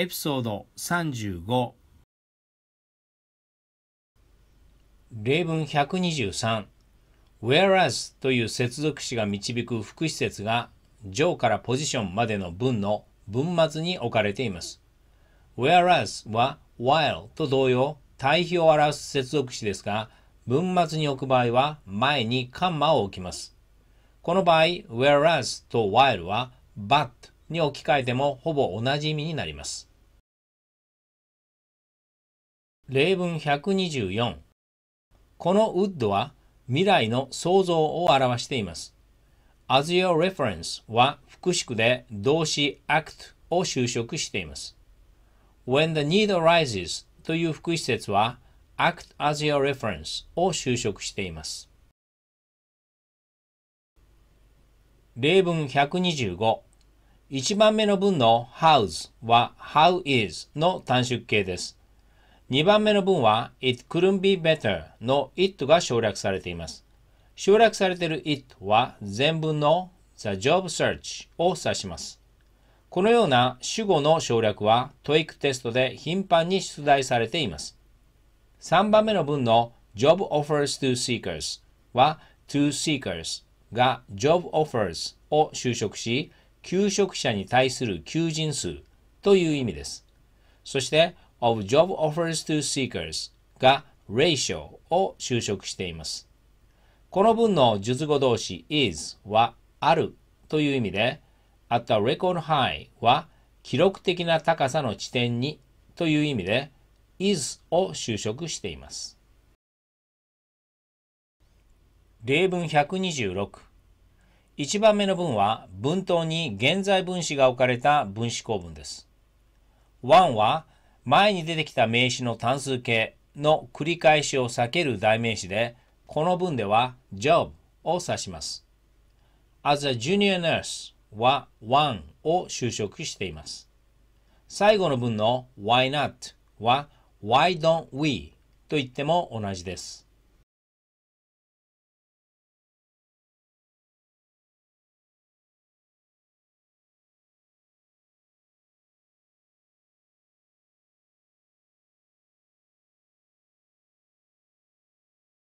エピソード35例文123 Whereas という接続詞が導く副施設が上からポジションまでの文の文末に置かれています。Whereas は while と同様対比を表す接続詞ですが文末に置く場合は前にカンマを置きます。この場合 Whereas と while は but に置き換えてもほぼ同じ意味になります。例文124このウッドは未来の想像を表しています。as your reference は副詞で動詞 act を修飾しています。when the need arises という副詞節は act as your reference を修飾しています。例文125 1番目の文の h o w s は how is の短縮形です。2番目の文は it couldn't be better の it が省略されています。省略されている it は全文の the job search を指します。このような主語の省略は TOEIC テストで頻繁に出題されています。3番目の文の job offers to seekers は to seekers が job offers を就職し求職者に対する求人数という意味です。そして、of job offers to seekers が ratio を修飾しています。この文の述語動詞 is はあるという意味で、at a record high は記録的な高さの地点にという意味で is を修飾しています。例文126 1番目の文は文頭に現在分詞が置かれた分詞構文です。1は前に出てきた名詞の単数形の繰り返しを避ける代名詞で、この文では job を指します。as a junior nurse は1を就職しています。最後の文の why not は why don't we と言っても同じです。